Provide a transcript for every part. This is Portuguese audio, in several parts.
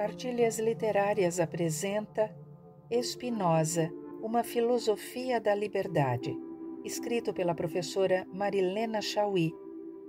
Partilhas Literárias apresenta Espinosa, uma filosofia da liberdade, escrito pela professora Marilena Chauí,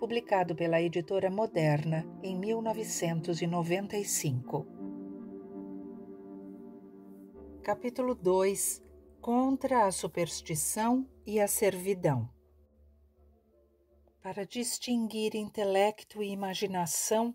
publicado pela editora Moderna em 1995. Capítulo 2 Contra a superstição e a servidão. Para distinguir intelecto e imaginação,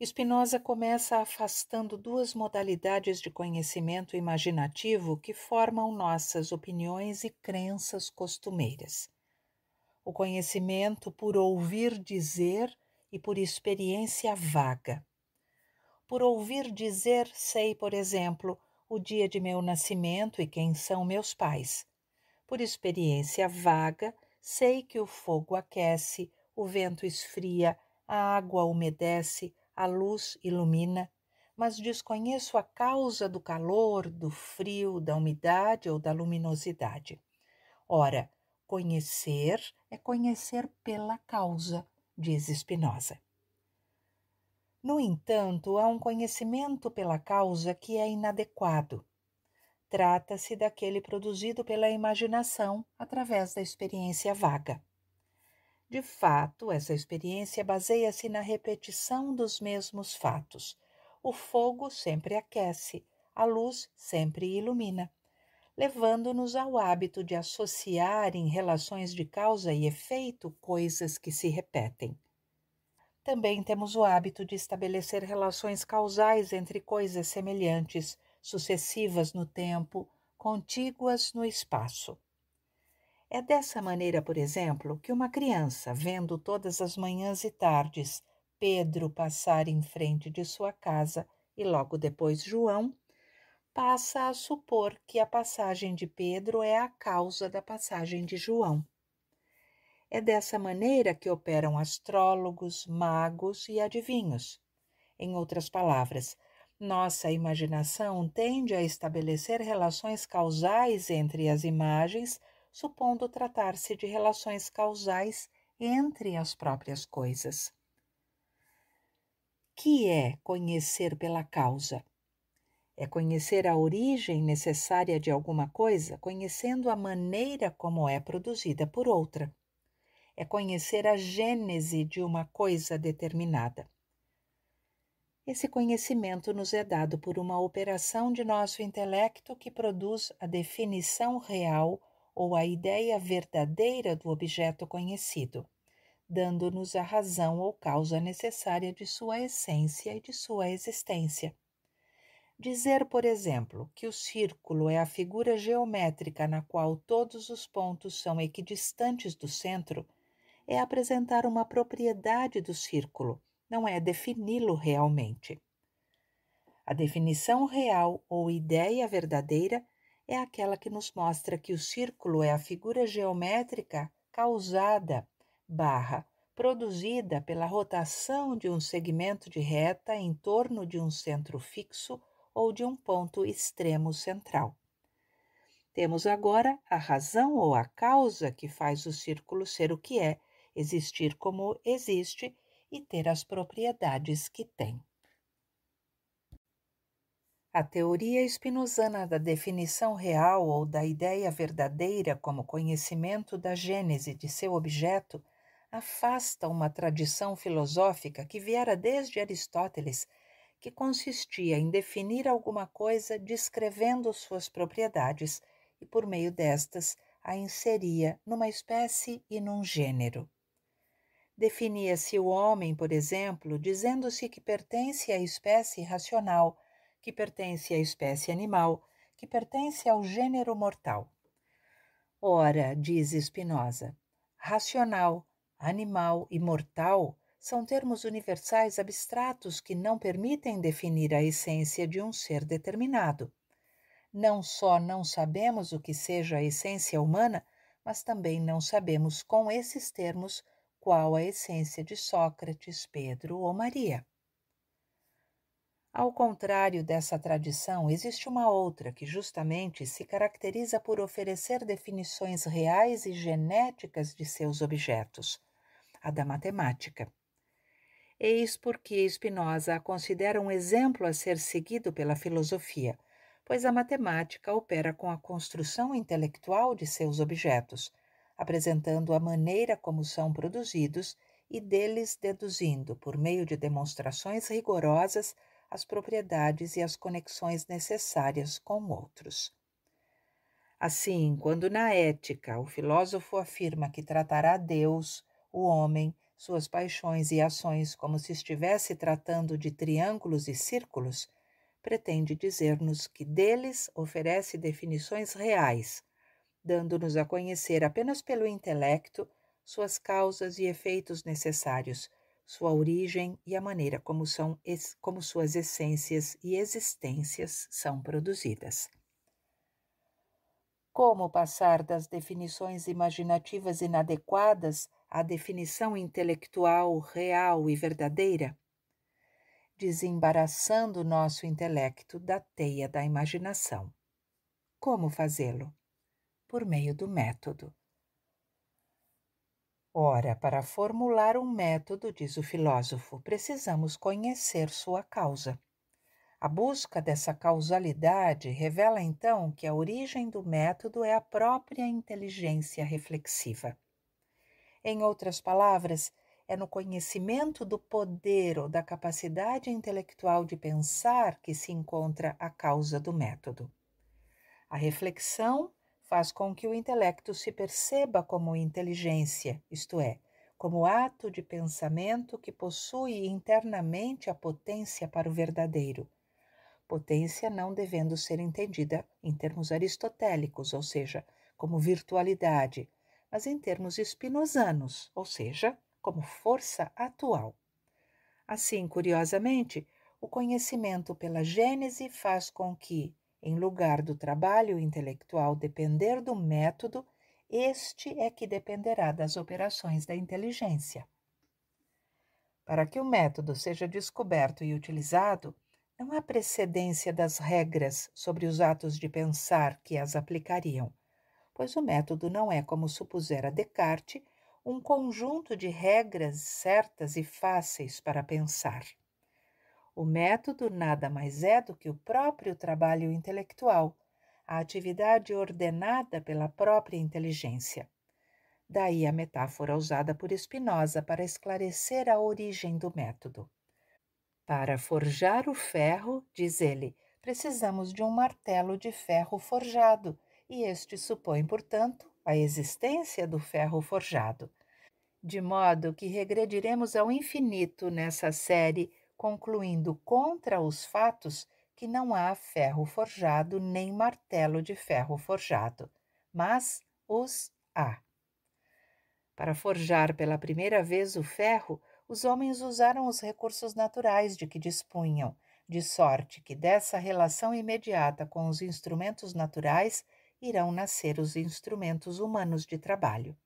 Spinoza começa afastando duas modalidades de conhecimento imaginativo que formam nossas opiniões e crenças costumeiras. O conhecimento por ouvir dizer e por experiência vaga. Por ouvir dizer, sei, por exemplo, o dia de meu nascimento e quem são meus pais. Por experiência vaga, sei que o fogo aquece, o vento esfria, a água umedece, a luz ilumina, mas desconheço a causa do calor, do frio, da umidade ou da luminosidade. Ora, conhecer é conhecer pela causa, diz Spinoza. No entanto, há um conhecimento pela causa que é inadequado. Trata-se daquele produzido pela imaginação através da experiência vaga. De fato, essa experiência baseia-se na repetição dos mesmos fatos. O fogo sempre aquece, a luz sempre ilumina, levando-nos ao hábito de associar em relações de causa e efeito coisas que se repetem. Também temos o hábito de estabelecer relações causais entre coisas semelhantes, sucessivas no tempo, contíguas no espaço. É dessa maneira, por exemplo, que uma criança, vendo todas as manhãs e tardes Pedro passar em frente de sua casa e logo depois João, passa a supor que a passagem de Pedro é a causa da passagem de João. É dessa maneira que operam astrólogos, magos e adivinhos. Em outras palavras, nossa imaginação tende a estabelecer relações causais entre as imagens supondo tratar-se de relações causais entre as próprias coisas. Que é conhecer pela causa? É conhecer a origem necessária de alguma coisa, conhecendo a maneira como é produzida por outra. É conhecer a gênese de uma coisa determinada. Esse conhecimento nos é dado por uma operação de nosso intelecto que produz a definição real ou a ideia verdadeira do objeto conhecido, dando-nos a razão ou causa necessária de sua essência e de sua existência. Dizer, por exemplo, que o círculo é a figura geométrica na qual todos os pontos são equidistantes do centro é apresentar uma propriedade do círculo, não é defini-lo realmente. A definição real ou ideia verdadeira é aquela que nos mostra que o círculo é a figura geométrica causada, barra, produzida pela rotação de um segmento de reta em torno de um centro fixo ou de um ponto extremo central. Temos agora a razão ou a causa que faz o círculo ser o que é, existir como existe e ter as propriedades que tem. A teoria espinozana da definição real ou da ideia verdadeira como conhecimento da gênese de seu objeto afasta uma tradição filosófica que viera desde Aristóteles, que consistia em definir alguma coisa descrevendo suas propriedades e, por meio destas, a inseria numa espécie e num gênero. Definia-se o homem, por exemplo, dizendo-se que pertence à espécie racional que pertence à espécie animal, que pertence ao gênero mortal. Ora, diz Spinoza, racional, animal e mortal são termos universais abstratos que não permitem definir a essência de um ser determinado. Não só não sabemos o que seja a essência humana, mas também não sabemos com esses termos qual a essência de Sócrates, Pedro ou Maria. Ao contrário dessa tradição, existe uma outra que justamente se caracteriza por oferecer definições reais e genéticas de seus objetos, a da matemática. Eis porque Spinoza a considera um exemplo a ser seguido pela filosofia, pois a matemática opera com a construção intelectual de seus objetos, apresentando a maneira como são produzidos e deles deduzindo, por meio de demonstrações rigorosas, as propriedades e as conexões necessárias com outros. Assim, quando na ética o filósofo afirma que tratará Deus, o homem, suas paixões e ações como se estivesse tratando de triângulos e círculos, pretende dizer-nos que deles oferece definições reais, dando-nos a conhecer apenas pelo intelecto suas causas e efeitos necessários sua origem e a maneira como, são, como suas essências e existências são produzidas. Como passar das definições imaginativas inadequadas à definição intelectual real e verdadeira? Desembaraçando nosso intelecto da teia da imaginação. Como fazê-lo? Por meio do método. Ora, para formular um método, diz o filósofo, precisamos conhecer sua causa. A busca dessa causalidade revela então que a origem do método é a própria inteligência reflexiva. Em outras palavras, é no conhecimento do poder ou da capacidade intelectual de pensar que se encontra a causa do método. A reflexão faz com que o intelecto se perceba como inteligência, isto é, como ato de pensamento que possui internamente a potência para o verdadeiro. Potência não devendo ser entendida em termos aristotélicos, ou seja, como virtualidade, mas em termos espinosanos, ou seja, como força atual. Assim, curiosamente, o conhecimento pela Gênese faz com que, em lugar do trabalho intelectual depender do método, este é que dependerá das operações da inteligência. Para que o método seja descoberto e utilizado, não há precedência das regras sobre os atos de pensar que as aplicariam, pois o método não é, como supusera Descartes, um conjunto de regras certas e fáceis para pensar. O método nada mais é do que o próprio trabalho intelectual, a atividade ordenada pela própria inteligência. Daí a metáfora usada por Spinoza para esclarecer a origem do método. Para forjar o ferro, diz ele, precisamos de um martelo de ferro forjado, e este supõe, portanto, a existência do ferro forjado. De modo que regrediremos ao infinito nessa série concluindo contra os fatos que não há ferro forjado nem martelo de ferro forjado, mas os há. Para forjar pela primeira vez o ferro, os homens usaram os recursos naturais de que dispunham, de sorte que dessa relação imediata com os instrumentos naturais irão nascer os instrumentos humanos de trabalho.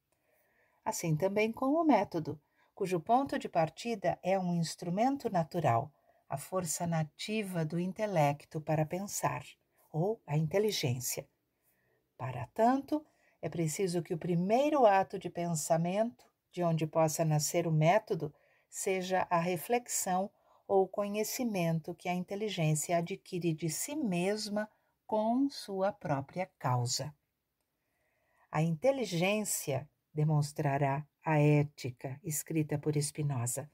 Assim também com o método cujo ponto de partida é um instrumento natural, a força nativa do intelecto para pensar, ou a inteligência. Para tanto, é preciso que o primeiro ato de pensamento, de onde possa nascer o método, seja a reflexão ou o conhecimento que a inteligência adquire de si mesma com sua própria causa. A inteligência demonstrará a ética, escrita por Spinoza.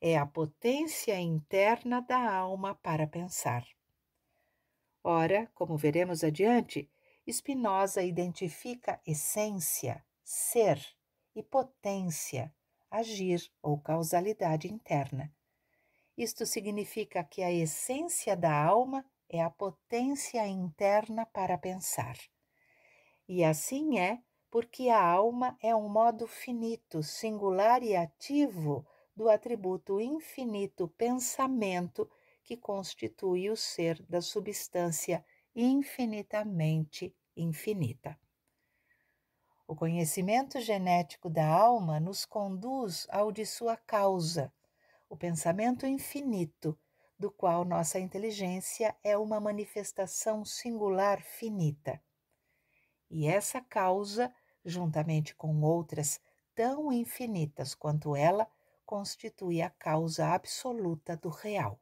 É a potência interna da alma para pensar. Ora, como veremos adiante, Spinoza identifica essência, ser e potência, agir ou causalidade interna. Isto significa que a essência da alma é a potência interna para pensar. E assim é porque a alma é um modo finito, singular e ativo do atributo infinito pensamento que constitui o ser da substância infinitamente infinita. O conhecimento genético da alma nos conduz ao de sua causa, o pensamento infinito, do qual nossa inteligência é uma manifestação singular finita. E essa causa juntamente com outras tão infinitas quanto ela, constitui a causa absoluta do real.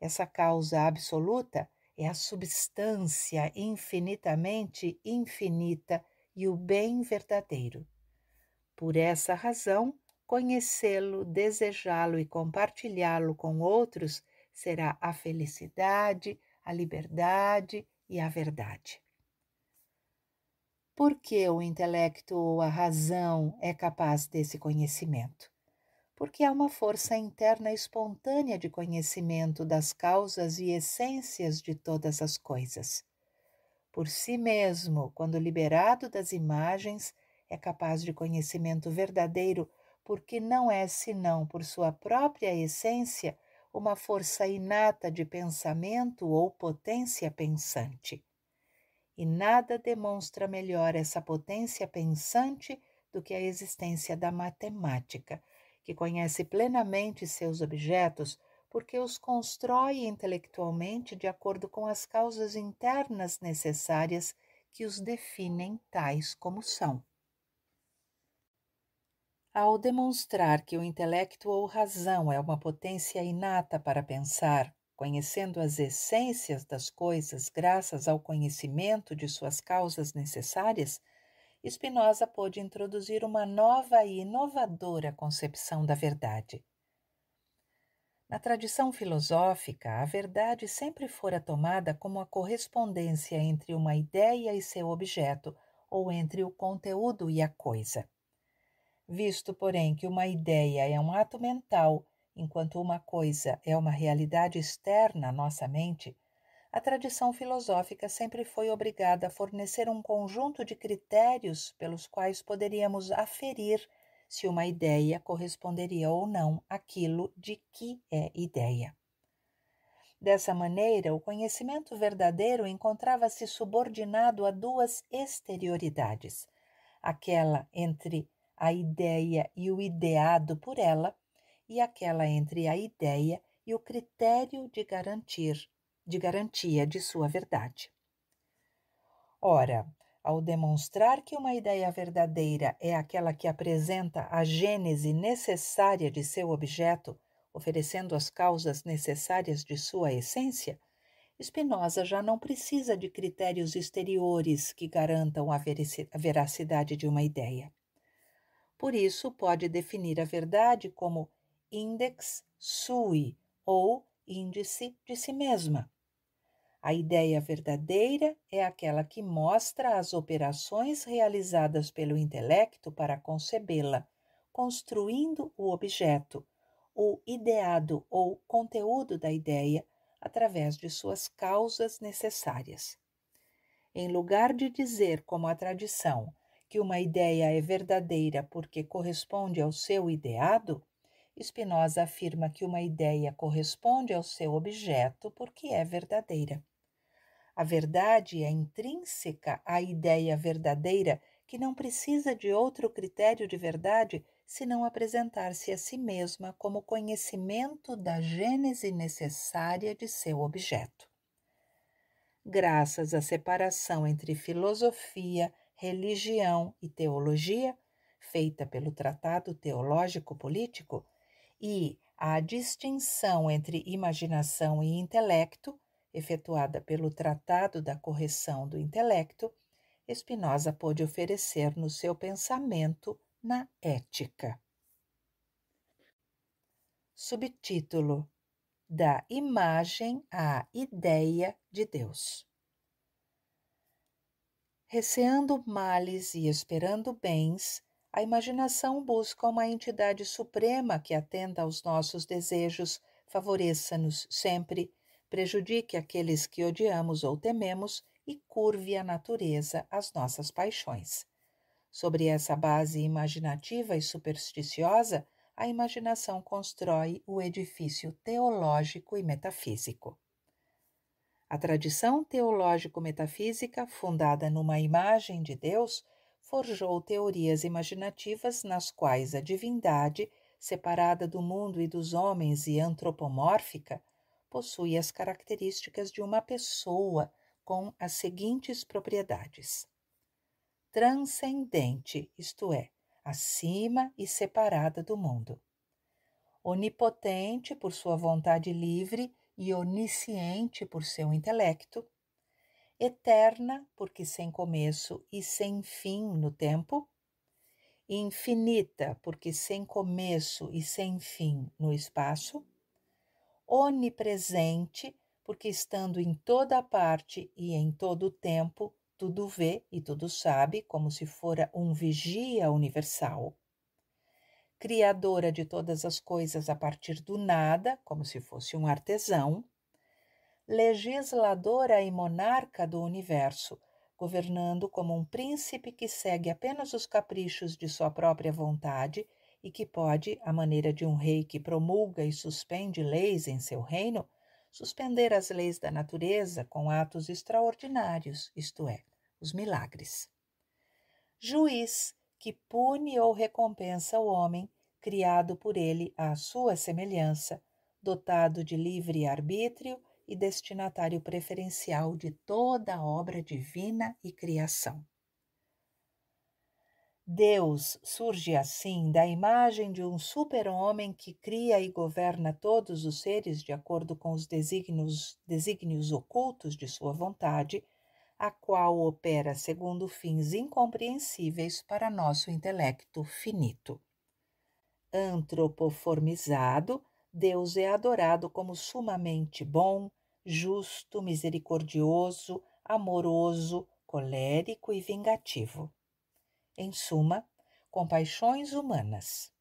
Essa causa absoluta é a substância infinitamente infinita e o bem verdadeiro. Por essa razão, conhecê-lo, desejá-lo e compartilhá-lo com outros será a felicidade, a liberdade e a verdade. Porque o intelecto ou a razão é capaz desse conhecimento? Porque há uma força interna espontânea de conhecimento das causas e essências de todas as coisas. Por si mesmo, quando liberado das imagens, é capaz de conhecimento verdadeiro, porque não é senão por sua própria essência uma força inata de pensamento ou potência pensante e nada demonstra melhor essa potência pensante do que a existência da matemática, que conhece plenamente seus objetos porque os constrói intelectualmente de acordo com as causas internas necessárias que os definem tais como são. Ao demonstrar que o intelecto ou razão é uma potência inata para pensar, conhecendo as essências das coisas graças ao conhecimento de suas causas necessárias, Spinoza pôde introduzir uma nova e inovadora concepção da verdade. Na tradição filosófica, a verdade sempre fora tomada como a correspondência entre uma ideia e seu objeto, ou entre o conteúdo e a coisa. Visto, porém, que uma ideia é um ato mental Enquanto uma coisa é uma realidade externa à nossa mente, a tradição filosófica sempre foi obrigada a fornecer um conjunto de critérios pelos quais poderíamos aferir se uma ideia corresponderia ou não àquilo de que é ideia. Dessa maneira, o conhecimento verdadeiro encontrava-se subordinado a duas exterioridades: aquela entre a ideia e o ideado por ela, e aquela entre a ideia e o critério de garantir, de garantia de sua verdade. Ora, ao demonstrar que uma ideia verdadeira é aquela que apresenta a gênese necessária de seu objeto, oferecendo as causas necessárias de sua essência, Spinoza já não precisa de critérios exteriores que garantam a veracidade de uma ideia. Por isso, pode definir a verdade como index sui, ou índice de si mesma. A ideia verdadeira é aquela que mostra as operações realizadas pelo intelecto para concebê-la, construindo o objeto, o ideado ou conteúdo da ideia através de suas causas necessárias. Em lugar de dizer, como a tradição, que uma ideia é verdadeira porque corresponde ao seu ideado, Spinoza afirma que uma ideia corresponde ao seu objeto porque é verdadeira. A verdade é intrínseca à ideia verdadeira que não precisa de outro critério de verdade senão apresentar-se a si mesma como conhecimento da gênese necessária de seu objeto. Graças à separação entre filosofia, religião e teologia, feita pelo Tratado Teológico Político, e a distinção entre imaginação e intelecto, efetuada pelo Tratado da Correção do Intelecto, Spinoza pôde oferecer no seu pensamento na ética. Subtítulo: Da imagem à ideia de Deus. Receando males e esperando bens, a imaginação busca uma entidade suprema que atenda aos nossos desejos, favoreça-nos sempre, prejudique aqueles que odiamos ou tememos e curve a natureza às nossas paixões. Sobre essa base imaginativa e supersticiosa, a imaginação constrói o edifício teológico e metafísico. A tradição teológico-metafísica, fundada numa imagem de Deus, forjou teorias imaginativas nas quais a divindade, separada do mundo e dos homens e antropomórfica, possui as características de uma pessoa com as seguintes propriedades: transcendente, isto é, acima e separada do mundo, onipotente por sua vontade livre e onisciente por seu intelecto, eterna, porque sem começo e sem fim no tempo, infinita, porque sem começo e sem fim no espaço, onipresente, porque estando em toda parte e em todo o tempo, tudo vê e tudo sabe, como se fora um vigia universal. Criadora de todas as coisas a partir do nada, como se fosse um artesão legisladora e monarca do universo, governando como um príncipe que segue apenas os caprichos de sua própria vontade e que pode, à maneira de um rei que promulga e suspende leis em seu reino, suspender as leis da natureza com atos extraordinários, isto é, os milagres. Juiz que pune ou recompensa o homem criado por ele à sua semelhança, dotado de livre arbítrio e destinatário preferencial de toda a obra divina e criação. Deus surge assim da imagem de um super-homem que cria e governa todos os seres de acordo com os desígnios, desígnios ocultos de sua vontade, a qual opera segundo fins incompreensíveis para nosso intelecto finito. Antropoformizado, Deus é adorado como sumamente bom, justo, misericordioso, amoroso, colérico e vingativo. Em suma, compaixões humanas.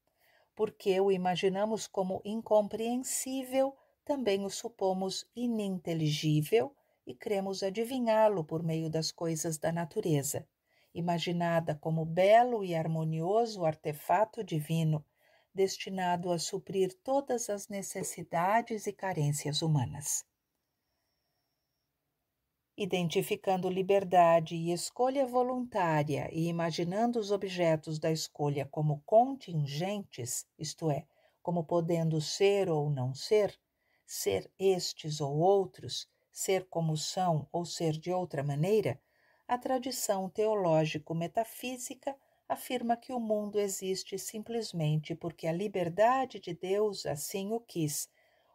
Porque o imaginamos como incompreensível, também o supomos ininteligível e cremos adivinhá-lo por meio das coisas da natureza, imaginada como belo e harmonioso artefato divino, destinado a suprir todas as necessidades e carências humanas identificando liberdade e escolha voluntária e imaginando os objetos da escolha como contingentes, isto é, como podendo ser ou não ser, ser estes ou outros, ser como são ou ser de outra maneira, a tradição teológico-metafísica afirma que o mundo existe simplesmente porque a liberdade de Deus assim o quis,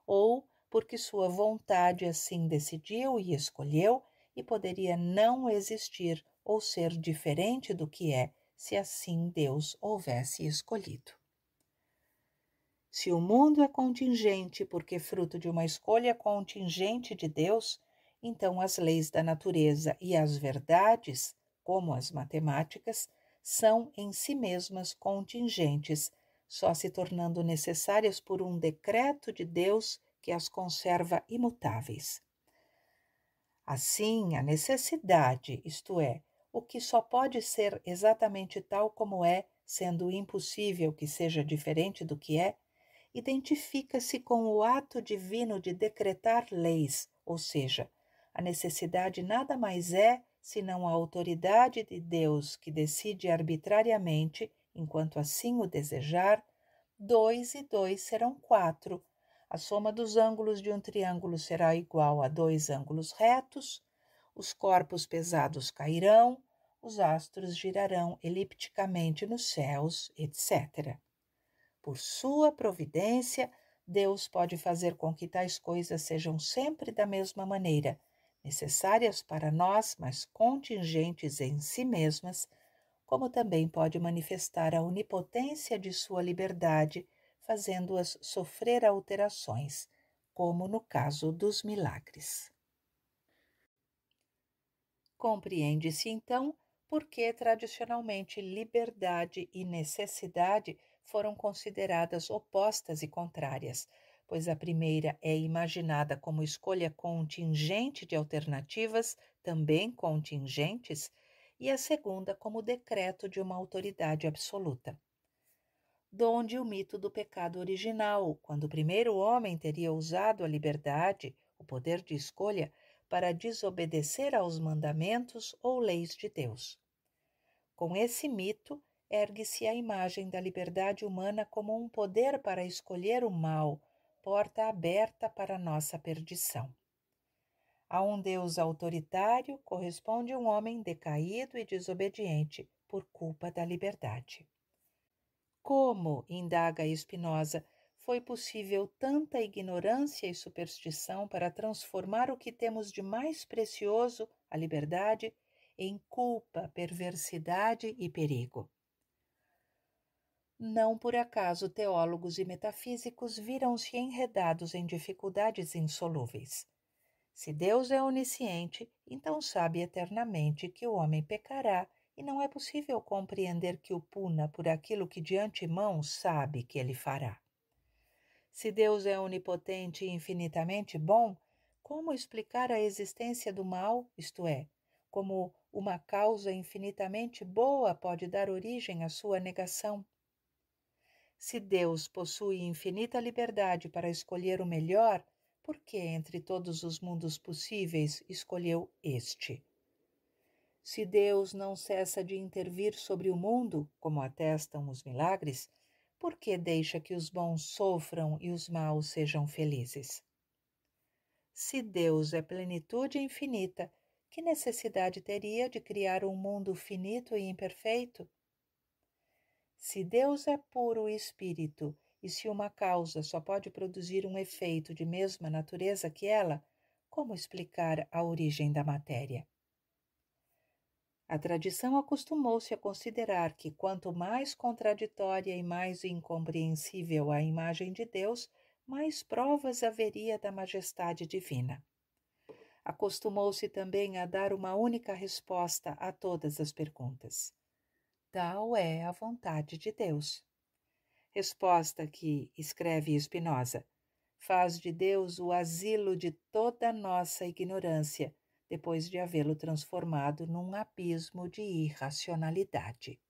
ou porque sua vontade assim decidiu e escolheu e poderia não existir ou ser diferente do que é, se assim Deus houvesse escolhido. Se o mundo é contingente porque fruto de uma escolha contingente de Deus, então as leis da natureza e as verdades, como as matemáticas, são em si mesmas contingentes, só se tornando necessárias por um decreto de Deus que as conserva imutáveis. Assim, a necessidade, isto é, o que só pode ser exatamente tal como é, sendo impossível que seja diferente do que é, identifica-se com o ato divino de decretar leis, ou seja, a necessidade nada mais é senão a autoridade de Deus que decide arbitrariamente, enquanto assim o desejar, dois e dois serão quatro, a soma dos ângulos de um triângulo será igual a dois ângulos retos, os corpos pesados cairão, os astros girarão elipticamente nos céus, etc. Por sua providência, Deus pode fazer com que tais coisas sejam sempre da mesma maneira, necessárias para nós, mas contingentes em si mesmas, como também pode manifestar a onipotência de sua liberdade fazendo-as sofrer alterações, como no caso dos milagres. Compreende-se então por que tradicionalmente liberdade e necessidade foram consideradas opostas e contrárias, pois a primeira é imaginada como escolha contingente de alternativas, também contingentes, e a segunda como decreto de uma autoridade absoluta donde o mito do pecado original, quando o primeiro homem teria usado a liberdade, o poder de escolha, para desobedecer aos mandamentos ou leis de Deus. Com esse mito, ergue-se a imagem da liberdade humana como um poder para escolher o mal, porta aberta para nossa perdição. A um Deus autoritário corresponde um homem decaído e desobediente por culpa da liberdade. Como, indaga Espinosa, foi possível tanta ignorância e superstição para transformar o que temos de mais precioso, a liberdade, em culpa, perversidade e perigo? Não por acaso teólogos e metafísicos viram-se enredados em dificuldades insolúveis. Se Deus é onisciente, então sabe eternamente que o homem pecará e não é possível compreender que o puna por aquilo que de antemão sabe que ele fará. Se Deus é onipotente e infinitamente bom, como explicar a existência do mal, isto é, como uma causa infinitamente boa pode dar origem à sua negação? Se Deus possui infinita liberdade para escolher o melhor, por que entre todos os mundos possíveis escolheu este? Se Deus não cessa de intervir sobre o mundo, como atestam os milagres, por que deixa que os bons sofram e os maus sejam felizes? Se Deus é plenitude infinita, que necessidade teria de criar um mundo finito e imperfeito? Se Deus é puro espírito, e se uma causa só pode produzir um efeito de mesma natureza que ela, como explicar a origem da matéria? A tradição acostumou-se a considerar que quanto mais contraditória e mais incompreensível a imagem de Deus, mais provas haveria da majestade divina. Acostumou-se também a dar uma única resposta a todas as perguntas. Tal é a vontade de Deus. Resposta que, escreve Spinoza, faz de Deus o asilo de toda nossa ignorância depois de havê-lo transformado num abismo de irracionalidade.